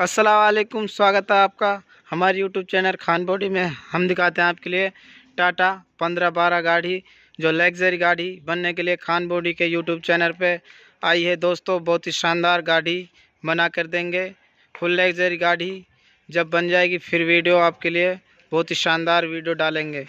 असलकुम स्वागत है आपका हमारे यूट्यूब चैनल खान बॉडी में हम दिखाते हैं आपके लिए टाटा पंद्रह बारह गाड़ी जो लग्जरी गाड़ी बनने के लिए खान बॉडी के YouTube चैनल पे आई है दोस्तों बहुत ही शानदार गाड़ी बना कर देंगे फुल लग्जरी गाड़ी जब बन जाएगी फिर वीडियो आपके लिए बहुत ही शानदार वीडियो डालेंगे